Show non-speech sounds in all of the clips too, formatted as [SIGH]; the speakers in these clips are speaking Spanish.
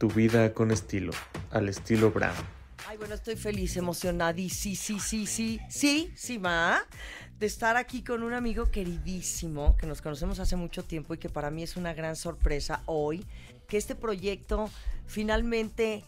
Tu vida con estilo, al estilo Brown. Ay, bueno, estoy feliz, emocionada, emocionadísima, sí, sí, sí, sí, sí, ma, de estar aquí con un amigo queridísimo que nos conocemos hace mucho tiempo y que para mí es una gran sorpresa hoy que este proyecto finalmente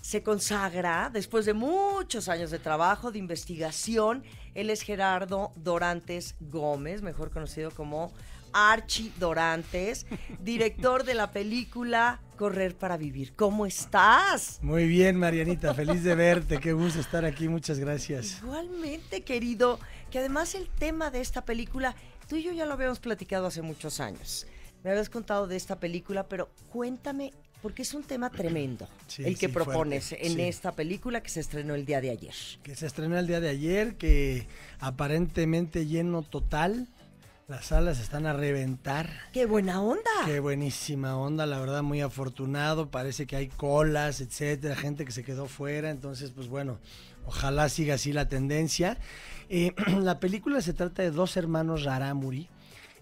se consagra después de muchos años de trabajo, de investigación. Él es Gerardo Dorantes Gómez, mejor conocido como Archie Dorantes, director de la película Correr para Vivir. ¿Cómo estás? Muy bien, Marianita, feliz de verte, qué gusto estar aquí, muchas gracias. Igualmente, querido, que además el tema de esta película, tú y yo ya lo habíamos platicado hace muchos años. Me habías contado de esta película, pero cuéntame, porque es un tema tremendo [CLEARS THROAT] el que propones en esta película que se estrenó el día de ayer. Que se estrenó el día de ayer, que aparentemente lleno total, las salas están a reventar. ¡Qué buena onda! ¡Qué buenísima onda! La verdad, muy afortunado. Parece que hay colas, etcétera, gente que se quedó fuera. Entonces, pues bueno, ojalá siga así la tendencia. Eh, [CLEARS THROAT] la película se trata de dos hermanos Rarámuri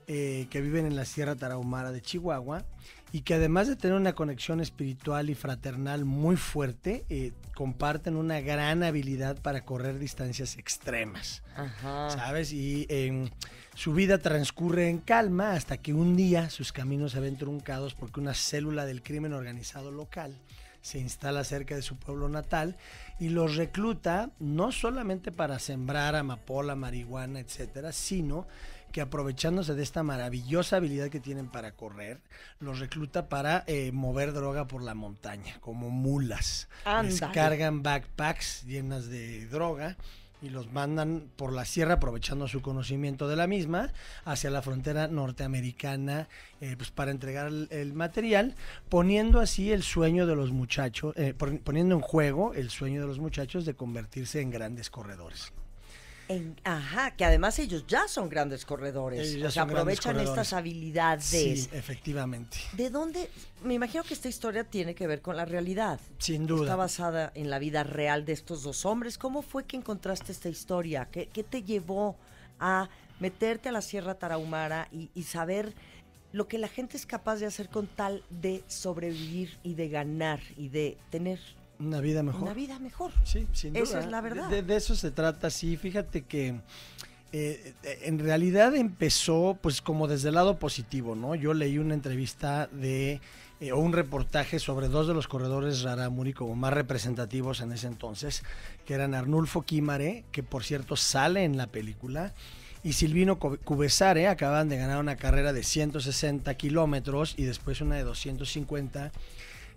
eh, que viven en la Sierra Tarahumara de Chihuahua y que además de tener una conexión espiritual y fraternal muy fuerte, eh, comparten una gran habilidad para correr distancias extremas. ¿Sabes? Y em, su vida transcurre en calma hasta que un día sus caminos se ven truncados porque una célula del crimen organizado local se instala cerca de su pueblo natal y los recluta no solamente para sembrar amapola, marihuana, etcétera, sino que aprovechándose de esta maravillosa habilidad que tienen para correr, los recluta para eh, mover droga por la montaña, como mulas. cargan backpacks llenas de droga y los mandan por la sierra aprovechando su conocimiento de la misma hacia la frontera norteamericana eh, pues, para entregar el, material poniendo así el sueño de los muchachos eh, poniendo en juego el sueño de los muchachos de convertirse en grandes corredores ajá, que además ellos ya son grandes corredores. O aprovechan estas habilidades. Sí, efectivamente. ¿De dónde? Me imagino que esta historia tiene que ver con la realidad. Sin duda. Está basada en la vida real de estos dos hombres. ¿Cómo fue que encontraste esta historia? ¿Qué, te llevó a meterte a la Sierra Tarahumara y saber lo que la gente es capaz de hacer con tal de sobrevivir y de ganar y de tener una vida mejor. Una vida mejor. Sí, sin duda. Esa es la verdad. De, eso se trata, sí. Fíjate que eh, en realidad empezó pues como desde el lado positivo, ¿no? Yo leí una entrevista de eh, o un reportaje sobre dos de los corredores Raramuri como más representativos en ese entonces, que eran Arnulfo Quimare, que por cierto sale en la película, y Silvino Cubesare, acaban de ganar una carrera de 160 kilómetros y después una de 250,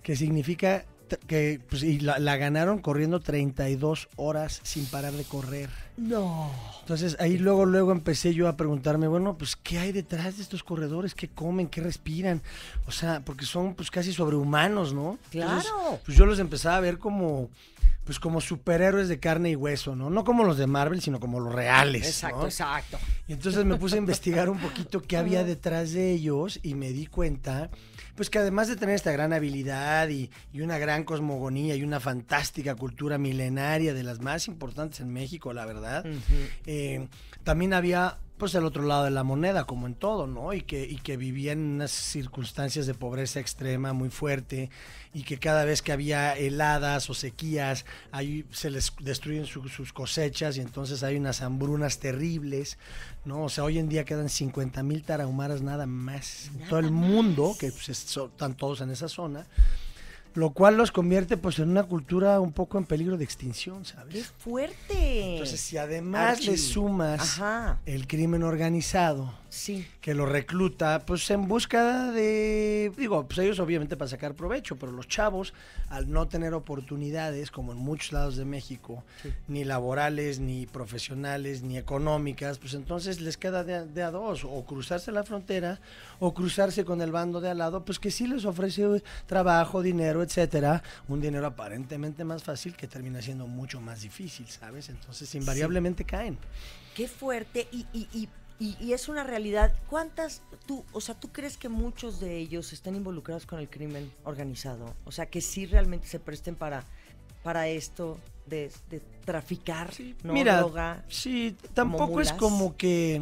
que significa que pues, y la, ganaron corriendo 32 horas sin parar de correr. No. Entonces ahí luego luego empecé yo a preguntarme, bueno, pues qué hay detrás de estos corredores, qué comen, qué respiran, o sea, porque son pues casi sobrehumanos, ¿no? Claro. pues yo los empezaba a ver como pues como superhéroes de carne y hueso, ¿no? No como los de Marvel, sino como los reales. Exacto, exacto. Y entonces me puse a investigar un poquito qué había detrás de ellos y me di cuenta pues que además de tener esta gran habilidad y, una gran cosmogonía y una fantástica cultura milenaria de las más importantes en México, la verdad, eh, también había pues el otro lado de la moneda, como en todo, ¿no? Y que, y que vivía en unas circunstancias de pobreza extrema muy fuerte y que cada vez que había heladas o sequías, ahí se les destruyen sus cosechas y entonces hay unas hambrunas terribles, ¿no? O sea, hoy en día quedan 50 mil tarahumaras nada más. En todo el mundo, que pues, están todos en esa zona lo cual los convierte pues en una cultura un poco en peligro de extinción, ¿sabes? ¡Qué fuerte! Entonces, si además le sumas el crimen organizado, Sí. Que lo recluta, pues en busca de. Digo, pues ellos obviamente para sacar provecho, pero los chavos, al no tener oportunidades, como en muchos lados de México, ni laborales, ni profesionales, ni económicas, pues entonces les queda de a, dos, o cruzarse la frontera, o cruzarse con el bando de al lado, pues que sí les ofrece trabajo, dinero, etcétera. Un dinero aparentemente más fácil que termina siendo mucho más difícil, ¿sabes? Entonces, invariablemente caen. Qué fuerte, y y, es una realidad. ¿Cuántas tú, o sea, tú crees que muchos de ellos están involucrados con el crimen organizado? O sea, que sí realmente se presten para, para esto de, traficar, Mira, Droga, sí, tampoco es como que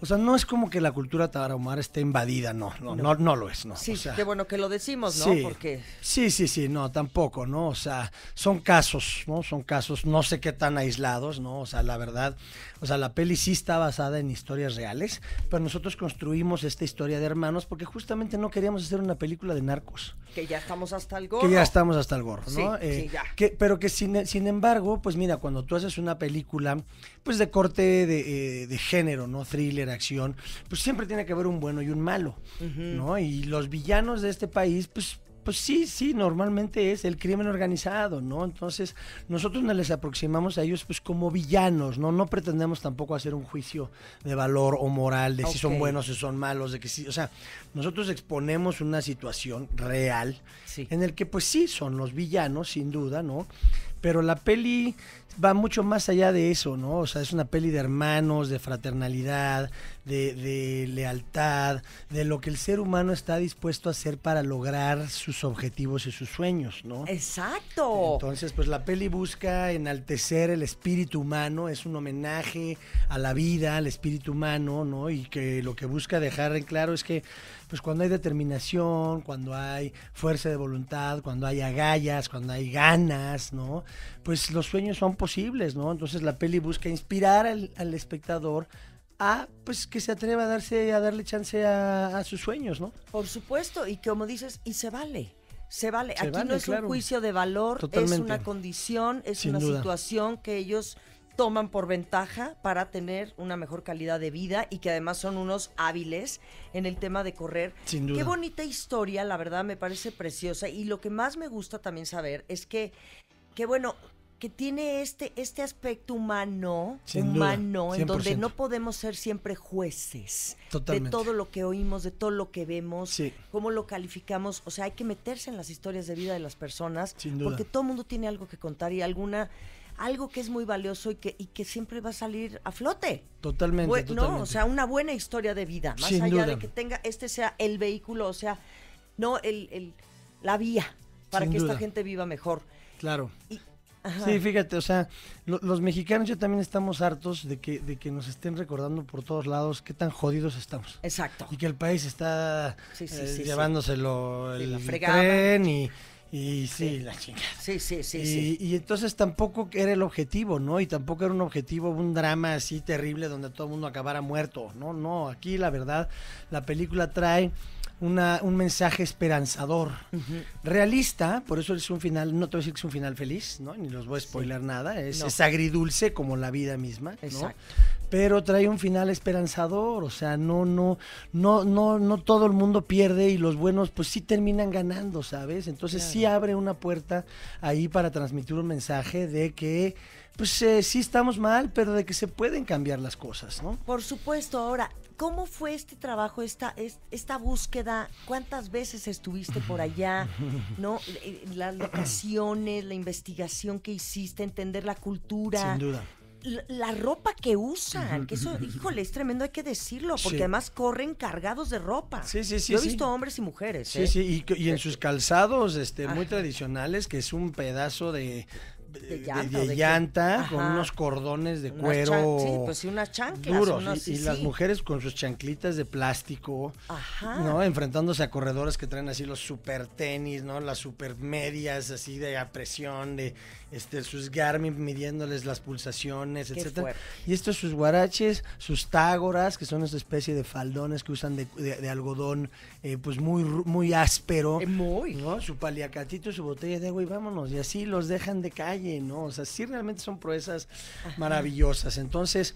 o sea, no es como que la cultura tarahumara esté invadida, no, no, no, lo es, no. Sí, qué bueno que lo decimos, ¿no? Sí, Porque... sí, sí, sí, no, tampoco, ¿no? O sea, son casos, ¿no? Son casos, no sé qué tan aislados, ¿no? O sea, la verdad, o sea, la peli sí está basada en historias reales, pero nosotros construimos esta historia de hermanos porque justamente no queríamos hacer una película de narcos. Que ya estamos hasta el gorro. Que ya estamos hasta el gorro, ¿no? Eh, ya. pero que sin, embargo, pues mira, cuando tú haces una película, pues de corte de, eh, de género, ¿no? Thriller acción, pues siempre tiene que haber un bueno y un malo, ¿no? Y los villanos de este país, pues pues sí, sí, normalmente es el crimen organizado, ¿no? Entonces, nosotros no les aproximamos a ellos pues como villanos, ¿no? No pretendemos tampoco hacer un juicio de valor o moral de si son buenos, o son malos, de que sí, o sea, nosotros exponemos una situación real en el que pues sí son los villanos, sin duda, ¿no? Pero la peli va mucho más allá de eso, ¿no? O sea, es una peli de hermanos, de fraternalidad, de, de lealtad, de lo que el ser humano está dispuesto a hacer para lograr sus objetivos y sus sueños, ¿no? Exacto. Entonces, pues la peli busca enaltecer el espíritu humano, es un homenaje a la vida, al espíritu humano, ¿no? Y que lo que busca dejar en claro es que pues cuando hay determinación, cuando hay fuerza de voluntad, cuando hay agallas, cuando hay ganas, ¿no? Pues los sueños son posibles, ¿no? Entonces la peli busca inspirar al, al espectador a pues que se atreva a darse a darle chance a, sus sueños, ¿no? Por supuesto, y como dices, y se vale. Se vale. Aquí no es un juicio de valor, es una condición, es una situación que ellos toman por ventaja para tener una mejor calidad de vida y que además son unos hábiles en el tema de correr. Sin duda. Qué bonita historia, la verdad me parece preciosa y lo que más me gusta también saber es que que bueno, que tiene este, este aspecto humano, humano, en donde no podemos ser siempre jueces de todo lo que oímos, de todo lo que vemos, cómo lo calificamos. O sea, hay que meterse en las historias de vida de las personas, porque todo el mundo tiene algo que contar y alguna algo que es muy valioso y que, que siempre va a salir a flote. Totalmente, No, o sea, una buena historia de vida, más allá de que tenga, este sea el vehículo, o sea, no el, la vía para que esta gente viva mejor. Claro. Sí, fíjate, o sea, los mexicanos ya también estamos hartos de que, de que nos estén recordando por todos lados qué tan jodidos estamos. Exacto. Y que el país está eh, llevándoselo el tren y y sí, la chingada. Sí, sí, sí y, sí. y entonces tampoco era el objetivo, ¿no? Y tampoco era un objetivo, un drama así terrible donde todo el mundo acabara muerto, ¿no? No, aquí la verdad, la película trae un mensaje esperanzador, realista, por eso es un final, no te voy a decir que es un final feliz, ¿no? ni los voy a spoiler nada, es, agridulce como la vida misma, pero trae un final esperanzador, o sea, no, no, no, no, no todo el mundo pierde y los buenos pues sí terminan ganando, ¿sabes? Entonces sí abre una puerta ahí para transmitir un mensaje de que pues eh, sí estamos mal, pero de que se pueden cambiar las cosas, ¿no? Por supuesto, ahora, ¿Cómo fue este trabajo, esta, esta búsqueda? ¿Cuántas veces estuviste por allá? [LAUGHS] ¿No? Eh, eh, las locaciones, la investigación que hiciste, entender la cultura. Sin duda. La, ropa que usan, que eso, híjole, es tremendo, hay que decirlo, porque además corren cargados de ropa. Sí, sí, sí. Yo he visto hombres y mujeres. Sí, ¿eh? sí, y, en sus calzados este, muy tradicionales, que es un pedazo de, de llanta, con unos cordones de cuero. sí, pues sí, unas chanclas. Duros. y, las mujeres con sus chanclitas de plástico, ¿no? Enfrentándose a corredores que traen así los super tenis, ¿no? Las super medias así de a presión, de este, sus Garmin midiéndoles las pulsaciones, etcétera. Y estos sus guaraches, sus tágoras, que son esta especie de faldones que usan de, de, algodón, eh, pues muy, muy áspero. Eh, muy. ¿no? Su paliacatito, su botella de agua y vámonos. Y así los dejan de calle o sea, sí realmente son proezas maravillosas. Entonces,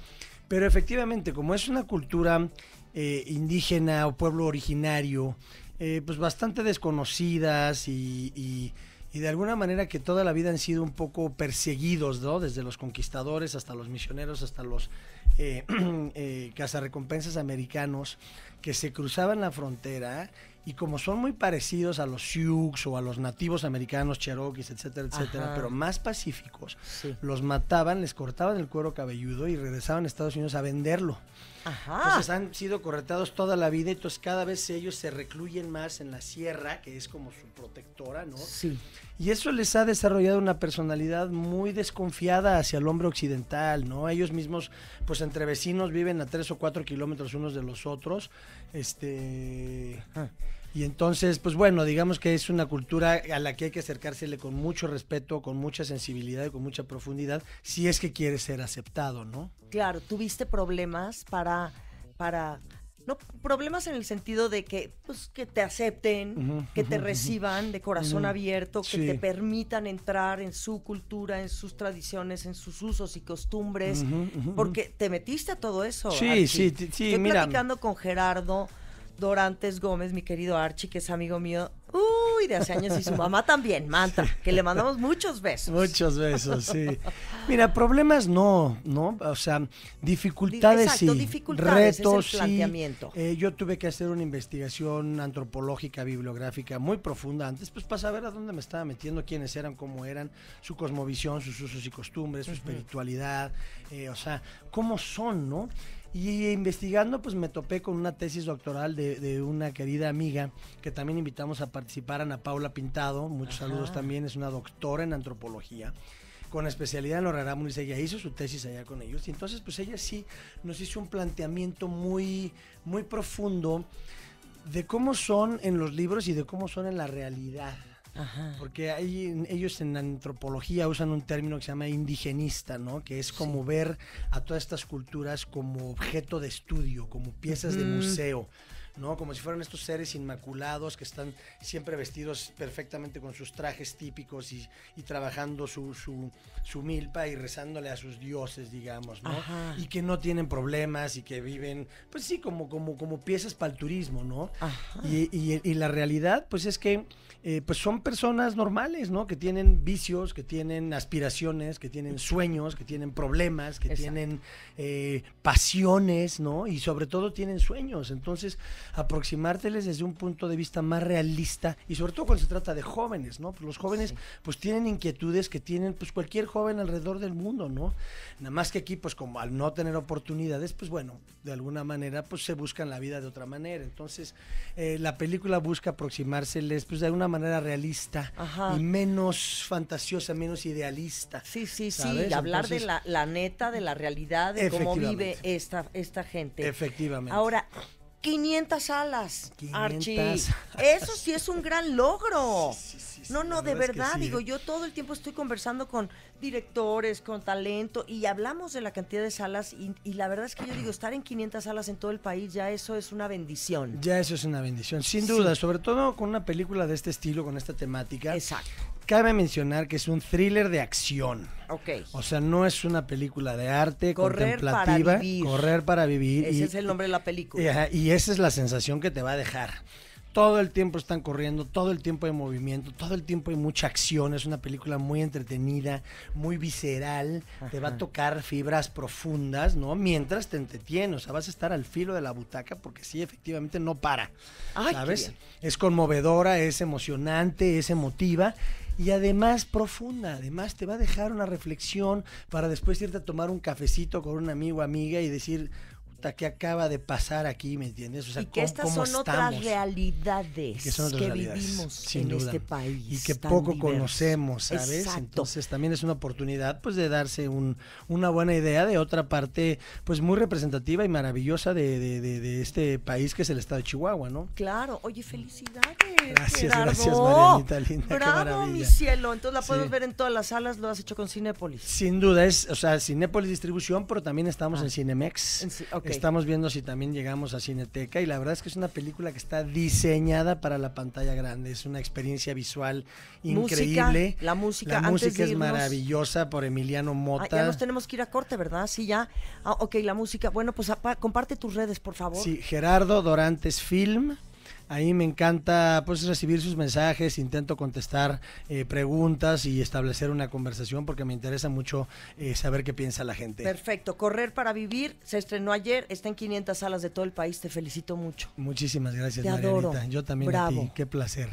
pero efectivamente, como es una cultura eh, indígena o pueblo originario, eh, pues bastante desconocidas y, de alguna manera que toda la vida han sido un poco perseguidos, ¿no? Desde los conquistadores hasta los misioneros, hasta los eh, [CLEARS THROAT] cazarrecompensas americanos que se cruzaban la frontera y como son muy parecidos a los Sioux o a los nativos americanos, Cherokees, etcétera, etcétera, pero más pacíficos, los mataban, les cortaban el cuero cabelludo y regresaban a Estados Unidos a venderlo. Ajá. Entonces han sido corretados toda la vida, entonces cada vez ellos se recluyen más en la sierra, que es como su protectora, ¿no? Sí. Y eso les ha desarrollado una personalidad muy desconfiada hacia el hombre occidental, ¿no? Ellos mismos, pues entre vecinos viven a tres o cuatro kilómetros unos de los otros, este... Ajá ah. Y entonces, pues bueno, digamos que es una cultura a la que hay que acercársele con mucho respeto, con mucha sensibilidad y con mucha profundidad, si es que quiere ser aceptado, ¿no? Claro, tuviste problemas para, para no problemas en el sentido de que pues que te acepten, que te reciban de corazón abierto, que te permitan entrar en su cultura, en sus tradiciones, en sus usos y costumbres, porque te metiste a todo eso. Sí, sí, sí. mira, con Gerardo Dorantes Gómez, mi querido Archie, que es amigo mío, uy, de hace años, y su mamá también, Manta que le mandamos muchos besos. Muchos besos, sí. Mira, problemas no, ¿no? O sea, dificultades Exacto, sí, dificultades retos planteamiento. Eh, yo tuve que hacer una investigación antropológica, bibliográfica muy profunda antes, pues para saber a dónde me estaba metiendo, quiénes eran, cómo eran, su cosmovisión, sus usos y costumbres, su espiritualidad, eh, o sea, cómo son, ¿no? Y investigando, pues me topé con una tesis doctoral de, una querida amiga que también invitamos a participar, Ana Paula Pintado. Muchos saludos también, es una doctora en antropología con especialidad en los y ella hizo su tesis allá con ellos. Y entonces, pues ella sí nos hizo un planteamiento muy, muy profundo de cómo son en los libros y de cómo son en la realidad. Porque ellos en antropología usan un término que se llama indigenista, ¿no? Que es como ver a todas estas culturas como objeto de estudio, como piezas de museo. ¿no? Como si fueran estos seres inmaculados que están siempre vestidos perfectamente con sus trajes típicos y, trabajando su, su, su, milpa y rezándole a sus dioses, digamos, ¿no? Y que no tienen problemas y que viven, pues sí, como, como, como piezas para el turismo, ¿no? Y, la realidad, pues es que eh, pues son personas normales, ¿no? Que tienen vicios, que tienen aspiraciones, que tienen sueños, que tienen problemas, que tienen eh, pasiones, ¿no? Y sobre todo tienen sueños. Entonces, aproximárteles desde un punto de vista más realista y sobre todo cuando se trata de jóvenes, ¿no? los jóvenes pues tienen inquietudes que tienen pues cualquier joven alrededor del mundo, ¿no? Nada más que aquí pues como al no tener oportunidades, pues bueno, de alguna manera pues se buscan la vida de otra manera. Entonces eh, la película busca aproximárseles pues de una manera realista y menos fantasiosa, menos idealista. Sí, sí, sí, y hablar de la, neta, de la realidad, de cómo vive esta, esta gente. Efectivamente. Ahora, 500 salas, Archie. Eso sí es un gran logro. no, no, de verdad, digo, ¿eh? yo todo el tiempo estoy conversando con directores, con talento, y hablamos de la cantidad de salas, y, la verdad es que yo digo, estar en 500 salas en todo el país, ya eso es una bendición. Ya eso es una bendición, sin duda, sobre todo con una película de este estilo, con esta temática. Exacto. Cabe mencionar que es un thriller de acción. Ok. O sea, no es una película de arte contemplativa. Correr para vivir. Ese es el nombre de la película. Y, esa es la sensación que te va a dejar todo el tiempo están corriendo, todo el tiempo hay movimiento, todo el tiempo hay mucha acción. Es una película muy entretenida, muy visceral, te va a tocar fibras profundas, ¿no? Mientras te entretiene, o sea, vas a estar al filo de la butaca porque sí, efectivamente no para. ¿Sabes? Es conmovedora, es emocionante, es emotiva y además profunda. Además te va a dejar una reflexión para después irte a tomar un cafecito con un amigo, amiga y decir, que acaba de pasar aquí? ¿Me entiendes? O sea, y que estas son otras realidades que, vivimos en este país. Y que poco conocemos, ¿sabes? Entonces también es una oportunidad pues de darse un, una buena idea de otra parte pues muy representativa y maravillosa de, este país que es el estado de Chihuahua, ¿no? Claro, oye, felicidades. Gracias, Gerardo. gracias Marianita linda. Bravo, mi cielo. Entonces la puedes ver en todas las salas, lo has hecho con Cinépolis. Sin duda, es, o sea, Cinépolis Distribución, pero también estamos en ah. Cinemex. Estamos viendo si también llegamos a Cineteca y la verdad es que es una película que está diseñada para la pantalla grande. Es una experiencia visual increíble. la música, música es maravillosa por Emiliano ah, Mota. ya nos tenemos que ir a corte, ¿verdad? Sí, ya. Ah, ok, la música. Bueno, pues comparte tus redes, por favor. Sí, Gerardo Dorantes Film. Ahí me encanta pues recibir sus mensajes, intento contestar eh, preguntas y establecer una conversación porque me interesa mucho eh, saber qué piensa la gente. Perfecto, Correr para Vivir se estrenó ayer, está en 500 salas de todo el país, te felicito mucho. Muchísimas gracias, Te Yo también a ti, qué placer.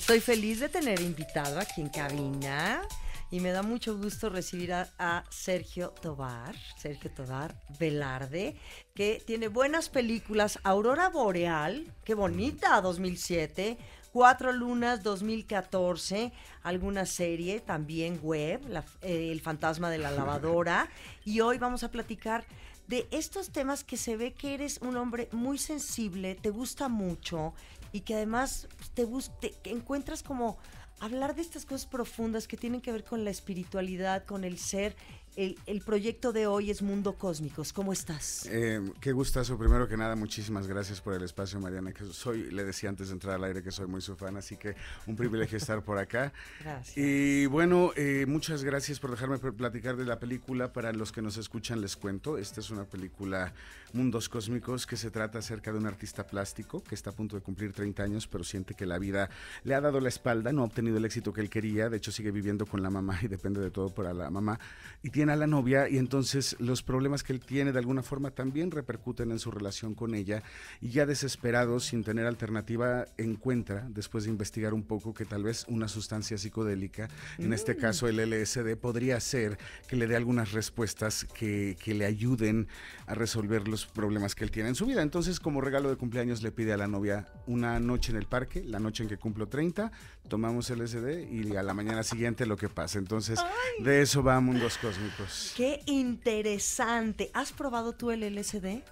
Estoy feliz de tener invitado aquí en cabina y me da mucho gusto recibir a, Sergio Tobar, Sergio Tobar Velarde, que tiene buenas películas, Aurora Boreal, qué bonita, 2007, Cuatro Lunas, 2014, alguna serie también web, eh, El Fantasma de la Lavadora, y hoy vamos a platicar de estos temas que se ve que eres un hombre muy sensible, te gusta mucho y que además pues, te, te encuentras como hablar de estas cosas profundas que tienen que ver con la espiritualidad, con el ser. El, proyecto de hoy es Mundo Cósmicos. ¿Cómo estás? Eh, qué gustazo. Primero que nada, muchísimas gracias por el espacio, Mariana. Que soy, le decía antes de entrar al aire que soy muy su fan, así que un privilegio [LAUGHS] estar por acá. Gracias. Y bueno, eh, muchas gracias por dejarme platicar de la película. Para los que nos escuchan, les cuento. Esta es una película Mundos Cósmicos, que se trata acerca de un artista plástico que está a punto de cumplir 30 años, pero siente que la vida le ha dado la espalda, no ha obtenido el éxito que él quería, de hecho sigue viviendo con la mamá [LAUGHS] y depende de todo para la mamá, y tiene a la novia y entonces los problemas que él tiene de alguna forma también repercuten en su relación con ella y ya desesperado, sin tener alternativa, encuentra, después de investigar un poco, que tal vez una sustancia psicodélica, en este mm. caso el LSD, podría ser que le dé algunas respuestas que, que le ayuden a resolver los problemas que él tiene en su vida. Entonces, como regalo de cumpleaños, le pide a la novia una noche en el parque, la noche en que cumplo 30, tomamos el SD y a la mañana siguiente lo que pasa. Entonces, de eso va Mundos Cósmicos. Qué interesante. ¿Has probado tú el LSD?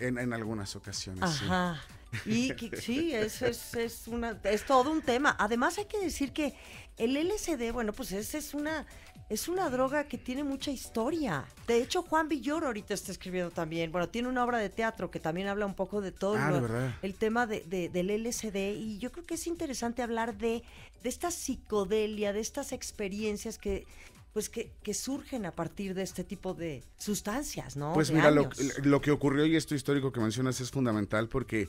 En, algunas ocasiones. Ajá. Y sí, es, es, es, una, es todo un tema. Además, hay que decir que el LSD, bueno, pues es una, es una droga que tiene mucha historia. De hecho, Juan Villoro ahorita está escribiendo también. Bueno, tiene una obra de teatro que también habla un poco de todo ah, el tema del LSD. Y yo creo que es interesante hablar de, de esta psicodelia, de estas experiencias que, pues que, que, surgen a partir de este tipo de sustancias, ¿no? Pues mira, lo, que ocurrió y esto histórico que mencionas es fundamental porque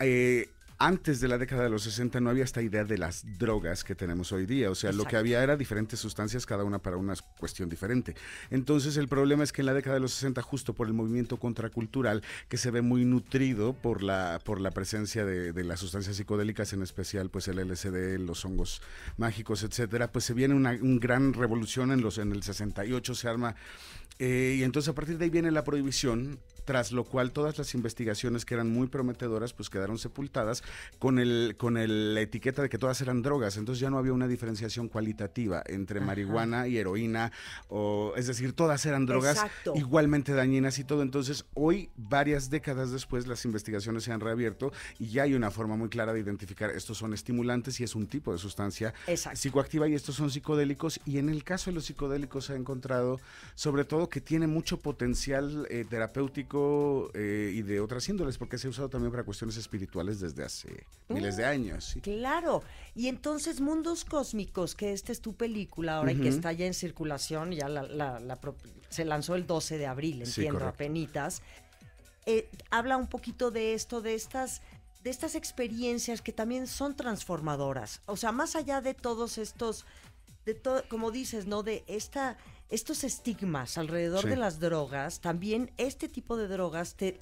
eh, antes de la década de los 60 no había esta idea de las drogas que tenemos hoy día. O sea, lo que había era diferentes sustancias, cada una para una cuestión diferente. Entonces, el problema es que en la década de los 60, justo por el movimiento contracultural, que se ve muy nutrido por la, por la presencia de, las sustancias psicodélicas, en especial pues el LSD, los hongos mágicos, etcétera, pues se viene una gran revolución en, los, en el 68, se arma eh, y entonces a partir de ahí viene la prohibición tras lo cual todas las investigaciones que eran muy prometedoras pues quedaron sepultadas con el con el, la etiqueta de que todas eran drogas, entonces ya no había una diferenciación cualitativa entre marihuana y heroína o es decir, todas eran drogas igualmente dañinas y todo, entonces hoy varias décadas después las investigaciones se han reabierto y ya hay una forma muy clara de identificar estos son estimulantes y es un tipo de sustancia psicoactiva y estos son psicodélicos y en el caso de los psicodélicos se ha encontrado sobre todo que tiene mucho potencial eh, terapéutico eh, y de otras índoles, porque se ha usado también para cuestiones espirituales desde hace miles de oh, años. Claro. Y entonces, Mundos Cósmicos, que esta es tu película ahora y que está ya en circulación, ya se lanzó el 12 de abril, entiendo, a penitas. Eh, habla un poquito de esto, de estas de estas experiencias que también son transformadoras. O sea, más allá de todos estos, de como dices, ¿no? De esta estos estigmas alrededor de las drogas, también este tipo de drogas te,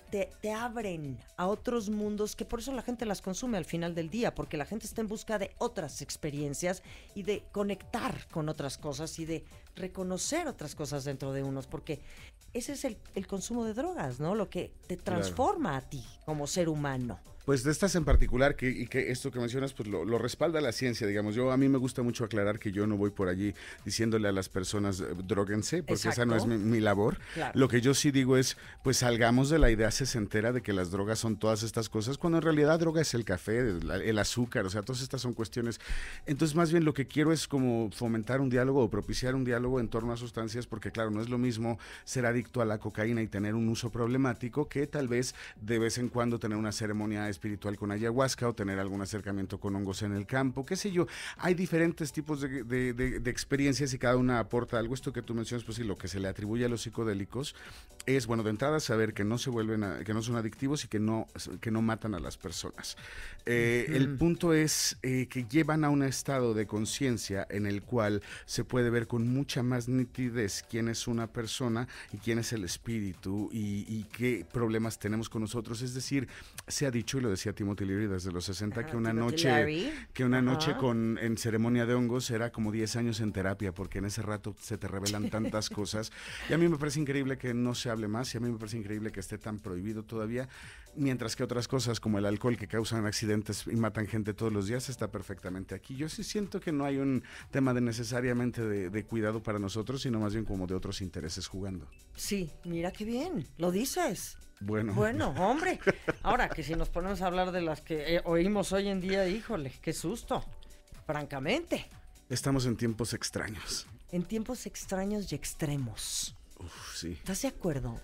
abren a otros mundos que por eso la gente las consume al final del día, porque la gente está en busca de otras experiencias y de conectar con otras cosas y de reconocer otras cosas dentro de unos, porque ese es el, consumo de drogas, ¿no? Lo que te transforma a ti como ser humano. Pues de estas en particular, que, y que esto que mencionas, pues lo, respalda la ciencia, digamos. Yo a mí me gusta mucho aclarar que yo no voy por allí diciéndole a las personas, eh, droguense, porque esa no es mi, labor. Lo que yo sí digo es, pues salgamos de la idea sesentera de que las drogas son todas estas cosas, cuando en realidad droga es el café, el, azúcar, o sea, todas estas son cuestiones. Entonces, más bien lo que quiero es como fomentar un diálogo o propiciar un diálogo en torno a sustancias, porque claro, no es lo mismo ser adicto a la cocaína y tener un uso problemático que tal vez de vez en cuando tener una ceremonia especial espiritual con ayahuasca o tener algún acercamiento con hongos en el campo, qué sé yo. Hay diferentes tipos de, experiencias y cada una aporta algo. Esto que tú mencionas, pues sí, lo que se le atribuye a los psicodélicos es, bueno, de entrada saber que no se vuelven, a, que no son adictivos y que no, que no matan a las personas. Eh, el punto es eh, que llevan a un estado de conciencia en el cual se puede ver con mucha más nitidez quién es una persona y quién es el espíritu y, y qué problemas tenemos con nosotros. Es decir, se ha dicho y lo decía Timothy Leary desde los 60, que una noche, que una noche con, en ceremonia de hongos era como 10 años en terapia, porque en ese rato se te revelan tantas cosas. Y a mí me parece increíble que no se hable más, y a mí me parece increíble que esté tan prohibido todavía, mientras que otras cosas como el alcohol que causan accidentes y matan gente todos los días está perfectamente aquí. Yo sí siento que no hay un tema de necesariamente de, de cuidado para nosotros, sino más bien como de otros intereses jugando. Sí, mira qué bien, lo dices. Bueno. Bueno, [LAUGHS] hombre. Ahora que si nos ponemos a hablar de las que eh, oímos hoy en día, híjole, qué susto. Francamente. Estamos en tiempos extraños. En tiempos extraños y extremos. Uf, sí. ¿Estás de acuerdo?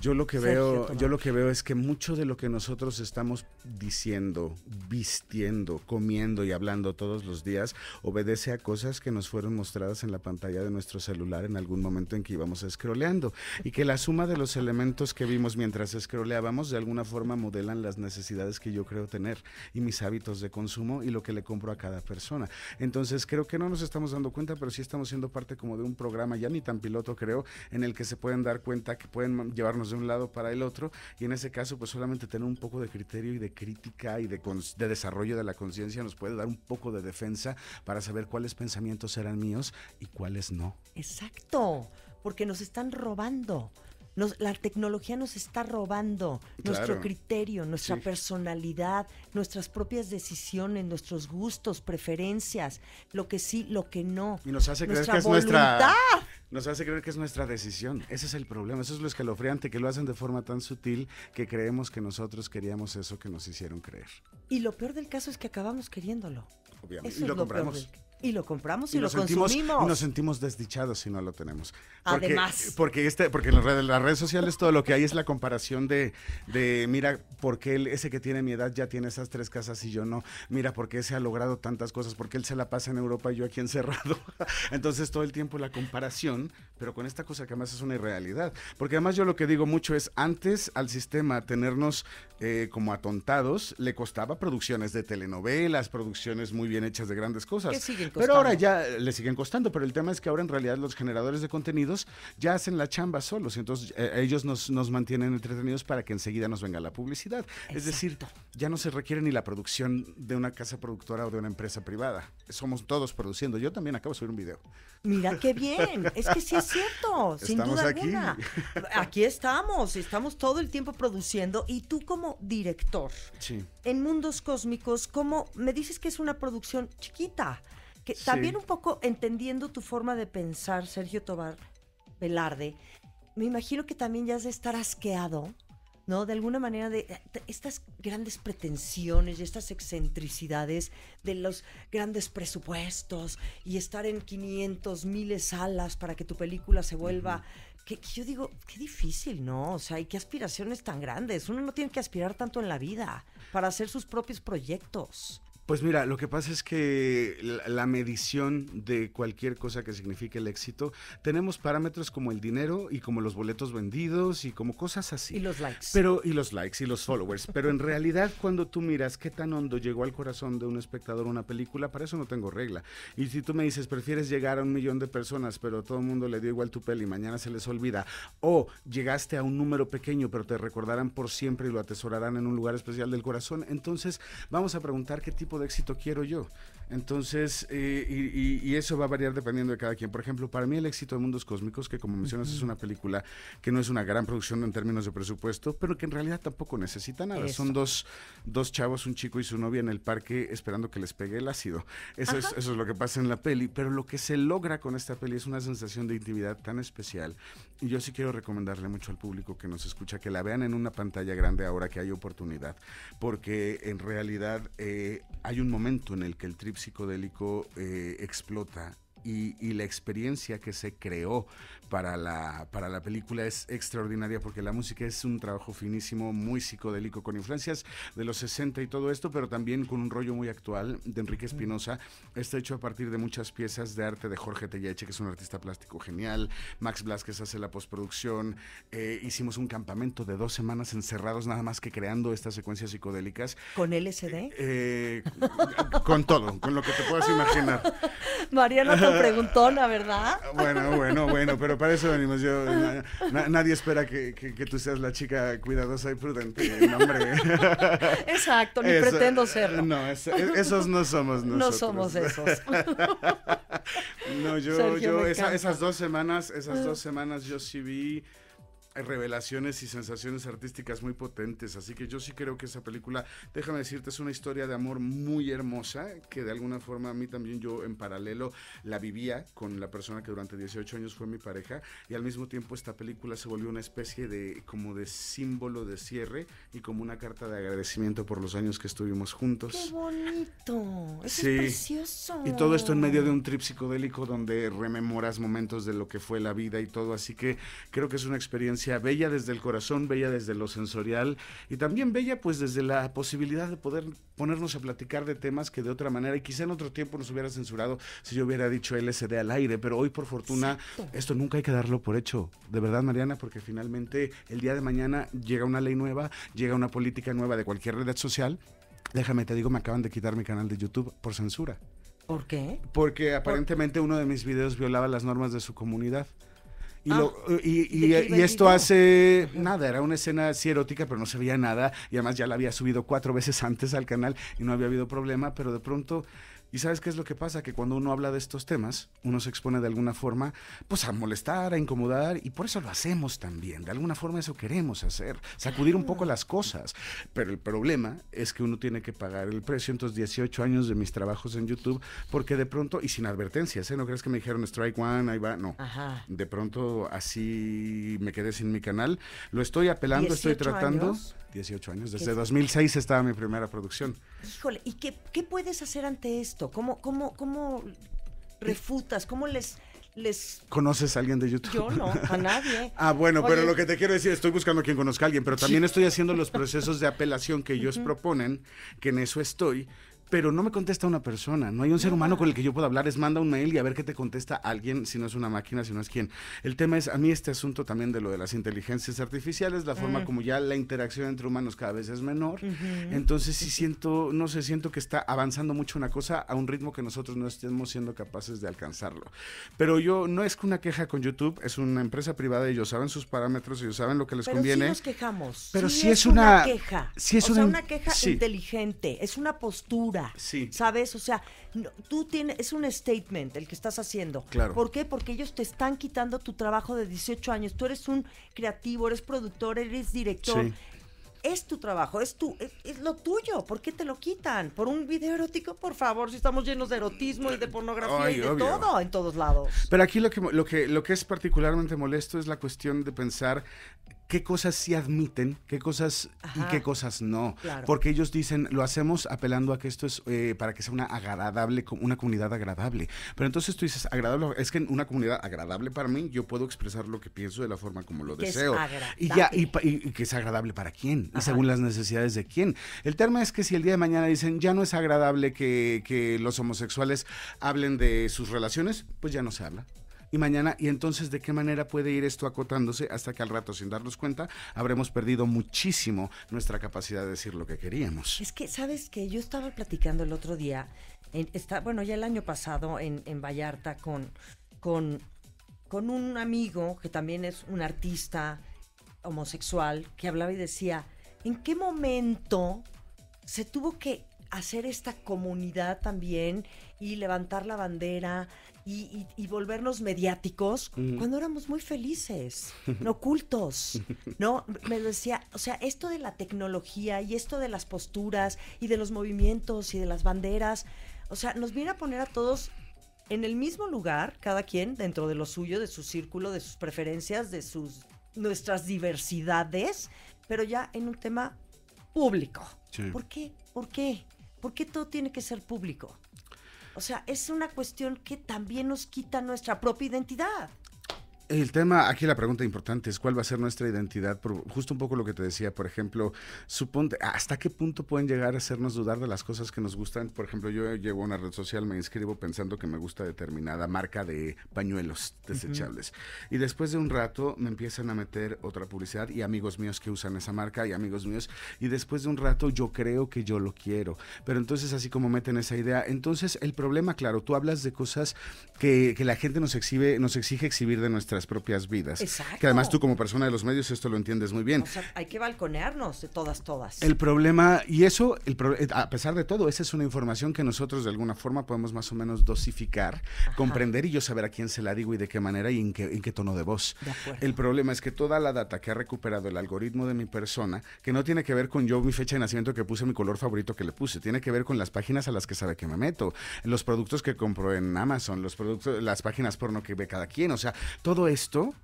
Yo lo que veo, yo lo que veo es que mucho de lo que nosotros estamos diciendo, vistiendo, comiendo y hablando todos los días obedece a cosas que nos fueron mostradas en la pantalla de nuestro celular en algún momento en que íbamos escroleando y que la suma de los elementos que vimos mientras escroleábamos de alguna forma modelan las necesidades que yo creo tener y mis hábitos de consumo y lo que le compro a cada persona. Entonces, creo que no nos estamos dando cuenta, pero sí estamos siendo parte como de un programa ya ni tan piloto creo en el que se pueden dar cuenta que pueden llevarnos de un lado para el otro y en ese caso pues solamente tener un poco de criterio y de crítica y de, de desarrollo de la conciencia nos puede dar un poco de defensa para saber cuáles pensamientos eran míos y cuáles no. Exacto, porque nos están robando. Nos, la tecnología nos está robando nuestro criterio, nuestra personalidad, nuestras propias decisiones, nuestros gustos, preferencias, lo que sí, lo que no. Y nos hace creer que es nuestra nos hace creer que es nuestra decisión. Ese es el problema. Eso es lo escalofriante, que lo hacen de forma tan sutil que creemos que nosotros queríamos eso que nos hicieron creer. Y lo peor del caso es que acabamos queriéndolo. Obviamente. y lo, compramos y lo compramos y, lo consumimos. Y nos sentimos desdichados si no lo tenemos. Además. Porque, este, porque en las redes, las redes, sociales todo lo que hay es la comparación de, mira, porque él, ese que tiene mi edad ya tiene esas tres casas y yo no. Mira, porque ese ha logrado tantas cosas, porque él se la pasa en Europa y yo aquí encerrado. [LAUGHS] Entonces todo el tiempo la comparación, pero con esta cosa que además es una irrealidad. Porque además yo lo que digo mucho es, antes al sistema tenernos eh, como atontados, le costaba producciones de telenovelas, producciones muy bien hechas de grandes cosas. ¿Qué pero ahora ya le siguen costando, pero el tema es que ahora en realidad los generadores de contenidos ya hacen la chamba solos, entonces eh, ellos nos, mantienen entretenidos para que enseguida nos venga la publicidad. Es decir, ya no se requiere ni la producción de una casa productora o de una empresa privada. Somos todos produciendo. Yo también acabo de subir un video. Mira qué bien, es que sí es cierto, [LAUGHS] sin duda aquí. alguna. Aquí estamos, estamos todo el tiempo produciendo y tú como director en Mundos Cósmicos, ¿cómo me dices que es una producción chiquita? también un poco entendiendo tu forma de pensar, Sergio Tobar Velarde, me imagino que también ya has de estar asqueado, ¿no? De alguna manera de, eh, estas grandes pretensiones y estas excentricidades de los grandes presupuestos y estar en 500, miles salas para que tu película se vuelva... Que, yo digo, qué difícil, ¿no? O sea, y qué aspiraciones tan grandes. Uno no tiene que aspirar tanto en la vida para hacer sus propios proyectos. Pues mira, lo que pasa es que la medición de cualquier cosa que signifique el éxito, tenemos parámetros como el dinero y como los boletos vendidos y como cosas así. Y los likes. Pero, y los likes y los followers. Pero en realidad, cuando tú miras qué tan hondo llegó al corazón de un espectador una película, para eso no tengo regla. Y si tú me dices, prefieres llegar a un millón de personas, pero todo el mundo le dio igual tu peli y mañana se les olvida, o llegaste a un número pequeño, pero te recordarán por siempre y lo atesorarán en un lugar especial del corazón, entonces vamos a preguntar qué tipo de éxito quiero yo? Entonces, eh, y, eso va a variar dependiendo de cada quien. Por ejemplo, para mí el éxito de Mundos Cósmicos, que como mencionas es una película que no es una gran producción en términos de presupuesto, pero que en realidad tampoco necesita nada. Son dos, chavos, un chico y su novia en el parque esperando que les pegue el ácido. Eso es, lo que pasa en la peli. Pero lo que se logra con esta peli es una sensación de intimidad tan especial. Y yo sí quiero recomendarle mucho al público que nos escucha que la vean en una pantalla grande ahora que hay oportunidad. Porque en realidad eh, hay un momento en el que el trip psicodélico eh, explota y, la experiencia que se creó para la, para la película es extraordinaria porque la música es un trabajo finísimo, muy psicodélico, con influencias de los 60 y todo esto, pero también con un rollo muy actual de Enrique Espinosa. Está hecho a partir de muchas piezas de arte de Jorge Tellache, que es un artista plástico genial. Max Blasquez hace la postproducción. Eh, hicimos un campamento de dos semanas encerrados, nada más que creando estas secuencias psicodélicas. ¿Con LSD? Eh, [LAUGHS] con todo, con lo que te puedas imaginar. [LAUGHS] Mariana preguntó preguntona, ¿verdad? Bueno, bueno, bueno, pero para eso venimos. Yo, nadie espera que, tú seas la chica cuidadosa y prudente, [LAUGHS] Exacto, ni pretendo serlo. No, esos no somos nosotros. No somos esos. [LAUGHS] No, yo, yo esas dos semanas, esas ah. dos semanas yo sí vi revelaciones y sensaciones artísticas muy potentes. Así que yo sí creo que esa película, déjame decirte, es una historia de amor muy hermosa que de alguna forma a mí también yo en paralelo la vivía con la persona que durante 18 años fue mi pareja y al mismo tiempo esta película se volvió una especie de como de símbolo de cierre y como una carta de agradecimiento por los años que estuvimos juntos. ¡Qué bonito! es precioso. Y todo esto en medio de un trip psicodélico donde rememoras momentos de lo que fue la vida y todo. Así que creo que es una experiencia bella desde el corazón, bella desde lo sensorial y también bella pues desde la posibilidad de poder ponernos a platicar de temas que de otra manera y quizá en otro tiempo nos hubiera censurado si yo hubiera dicho LSD al aire, pero hoy por fortuna esto nunca hay que darlo por hecho, de verdad Mariana, porque finalmente el día de mañana llega una ley nueva, llega una política nueva de cualquier red social. Déjame, te digo, me acaban de quitar mi canal de YouTube por censura. ¿Por qué? Porque aparentemente uno de mis videos violaba las normas de su comunidad. Y, ah, esto hace nada, era una escena así erótica, pero no se veía nada. Y además ya la había subido cuatro veces antes al canal y no había habido problema, pero de pronto y sabes qué es lo que pasa, que cuando uno habla de estos temas, uno se expone de alguna forma, pues a molestar, a incomodar, y por eso lo hacemos también, de alguna forma eso queremos hacer, sacudir un poco las cosas. Pero el problema es que uno tiene que pagar el precio, entonces 18 años de mis trabajos en YouTube, porque de pronto, y sin advertencias, ¿eh? No crees que me dijeron strike one, ahí va, no. De pronto así me quedé sin mi canal, lo estoy apelando, estoy tratando. 18 años, desde 2006 estaba mi primera producción. Híjole, ¿y qué puedes hacer ante esto? ¿Cómo, cómo, cómo refutas? ¿Cómo les, les... ¿Conoces a alguien de YouTube? Yo no, a nadie. [LAUGHS] ah, bueno, pero lo que te quiero decir, estoy buscando a quien conozca a alguien, pero también estoy haciendo los procesos de [LAUGHS] apelación que ellos proponen, que en eso estoy, pero no me contesta una persona, no hay un ser humano con el que yo pueda hablar, es manda un mail y a ver qué te contesta alguien, si no es una máquina, si no es quien. El tema es, a mí este asunto también de lo de las inteligencias artificiales, la forma mm. como ya la interacción entre humanos cada vez es menor, entonces sí siento, no sé, siento que está avanzando mucho una cosa a un ritmo que nosotros no estemos siendo capaces de alcanzarlo. Pero yo, no es que una queja con YouTube, es una empresa privada, ellos saben sus parámetros, ellos saben lo que les conviene. nos quejamos. Pero si es, una, queja. es una, queja inteligente, es una postura Sí. ¿Sabes? O sea, tú tienes, es un statement el que estás haciendo. Claro. ¿Por qué? Porque ellos te están quitando tu trabajo de 18 años. Tú eres un creativo, eres productor, eres director. Es tu trabajo, es tu, es, lo tuyo. ¿Por qué te lo quitan? ¿Por un video erótico? Por favor, si estamos llenos de erotismo y de pornografía y de todo en todos lados. Pero aquí lo que, lo, que, lo que es particularmente molesto es la cuestión de pensar qué cosas sí admiten, qué cosas y qué cosas no. Porque ellos dicen, lo hacemos apelando a que esto es eh, para que sea una agradable, una comunidad agradable. Pero entonces tú dices, agradable, es que en una comunidad agradable para mí, yo puedo expresar lo que pienso de la forma como lo deseo. y ya, y, que es agradable para quién, y según las necesidades de quién. El tema es que si el día de mañana dicen, ya no es agradable que, que los homosexuales hablen de sus relaciones, pues ya no se habla y mañana, y entonces de qué manera puede ir esto acotándose hasta que al rato, sin darnos cuenta, habremos perdido muchísimo nuestra capacidad de decir lo que queríamos. Es que, ¿sabes que Yo estaba platicando el otro día, en, bueno, ya el año pasado en, en Vallarta con, con, con un amigo que también es un artista homosexual que hablaba y decía, ¿en qué momento se tuvo que hacer esta comunidad también y levantar la bandera y, y, volvernos mediáticos cuando éramos muy felices, [LAUGHS] no cultos, ¿no? Me decía, o sea, esto de la tecnología y esto de las posturas y de los movimientos y de las banderas, o sea, nos viene a poner a todos en el mismo lugar, cada quien dentro de lo suyo, de su círculo, de sus preferencias, de sus nuestras diversidades, pero ya en un tema público. ¿Por qué? ¿Por qué? ¿Por qué todo tiene que ser público? O sea, es una cuestión que también nos quita nuestra propia identidad. El tema, aquí la pregunta importante es cuál va a ser nuestra identidad, justo un poco lo que te decía, por ejemplo, suponte, ¿hasta qué punto pueden llegar a hacernos dudar de las cosas que nos gustan? Por ejemplo, yo llevo una red social, me inscribo pensando que me gusta determinada marca de pañuelos desechables. Y después de un rato me empiezan a meter otra publicidad y amigos míos que usan esa marca y amigos míos, y después de un rato yo creo que yo lo quiero. Pero entonces así como meten esa idea, entonces el problema, claro, tú hablas de cosas que, que la gente nos exhibe, nos exige exhibir de nuestra propias vidas. Exacto. Que además tú como persona de los medios esto lo entiendes muy bien. hay que balconearnos de todas, todas. El problema, y eso, el eh, a pesar de todo, esa es una información que nosotros de alguna forma podemos más o menos dosificar, comprender y yo saber a quién se la digo y de qué manera y en qué, tono de voz. el problema es que toda la data que ha recuperado el algoritmo de mi persona, que no tiene que ver con yo, mi fecha de nacimiento que puse, mi color favorito que le puse, tiene que ver con las páginas a las que sabe que me meto, los productos que compro en Amazon, los productos, las páginas porno que ve cada quien, o sea, todo esto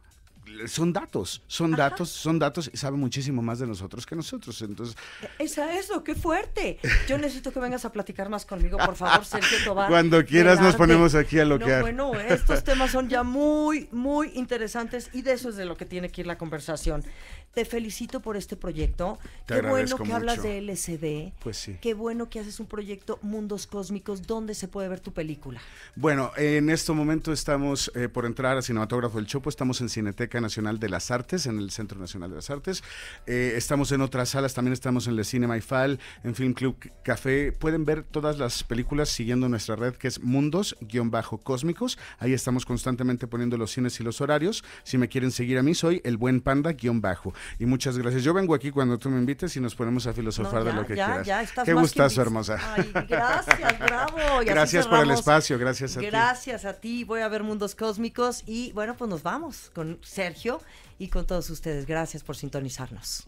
son datos, son datos, son datos y saben muchísimo más de nosotros que nosotros. Entonces, e-, esa es lo que fuerte. Yo necesito que vengas a platicar más conmigo, por favor, Sergio Tobar. Cuando quieras nos ponemos aquí a lo que Bueno, estos temas son ya muy muy interesantes y de eso es de lo que tiene que ir la conversación. Te felicito por este proyecto. Qué bueno que hablas de LCD. Pues sí. Qué bueno que haces un proyecto Mundos Cósmicos donde se puede ver tu película. Bueno, en este momento estamos eh, por entrar a Cinematógrafo del Chopo, estamos en Cineteca Nacional de las Artes, en el Centro Nacional de las Artes. Eh, estamos en otras salas, también estamos en el Cinema IFAL, en Film Club Café. Pueden ver todas las películas siguiendo nuestra red que es Mundos-Cósmicos. Ahí estamos constantemente poniendo los cines y los horarios. Si me quieren seguir a mí, soy el buen panda-bajo. Y muchas gracias. Yo vengo aquí cuando tú me invites y nos ponemos a filosofar de lo que quieras. Ya, Qué gustazo, hermosa. gracias, bravo. gracias por el espacio, gracias a ti. Gracias a ti. Voy a ver Mundos Cósmicos y bueno, pues nos vamos con ser y con todos ustedes. Gracias por sintonizarnos.